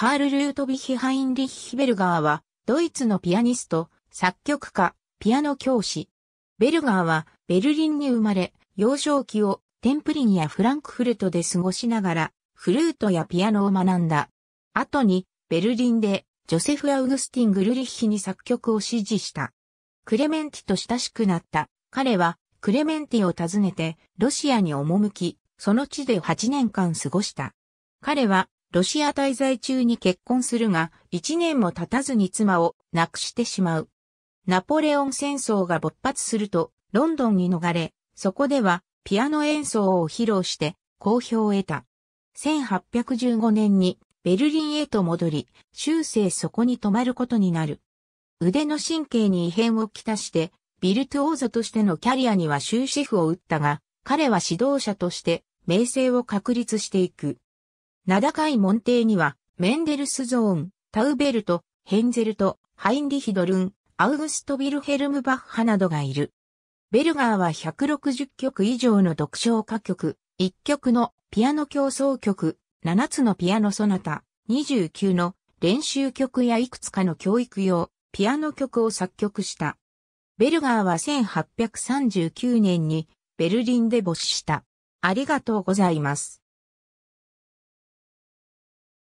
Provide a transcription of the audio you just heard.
カール・ルートヴィヒ・ハインリッヒ・ベルガーは、ドイツのピアニスト、作曲家、ピアノ教師。ベルガーは、ベルリンに生まれ、幼少期をテンプリンやフランクフルトで過ごしながら、フルートやピアノを学んだ。後に、ベルリンで、ジョセフ・アウグスティン・グルリッヒに作曲を指示した。クレメンティと親しくなった。彼は、クレメンティを訪ねて、ロシアに赴き、その地で8年間過ごした。彼は、ロシア滞在中に結婚するが、一年も経たずに妻を亡くしてしまう。ナポレオン戦争が勃発すると、ロンドンに逃れ、そこではピアノ演奏を披露して好評を得た。1815年にベルリンへと戻り、終生そこに泊まることになる。腕の神経に異変をきたして、ビルトオーゾとしてのキャリアには終止符を打ったが、彼は指導者として名声を確立していく。名高い門弟には、メンデルスゾーン、タウベルト、ヘンゼルト、ハインリヒドルン、アウグスト・ビルヘルム・バッハなどがいる。ベルガーは160曲以上の読唱歌曲、1曲のピアノ競争曲、7つのピアノソナタ、29の練習曲やいくつかの教育用、ピアノ曲を作曲した。ベルガーは1839年にベルリンで没した。ありがとうございます。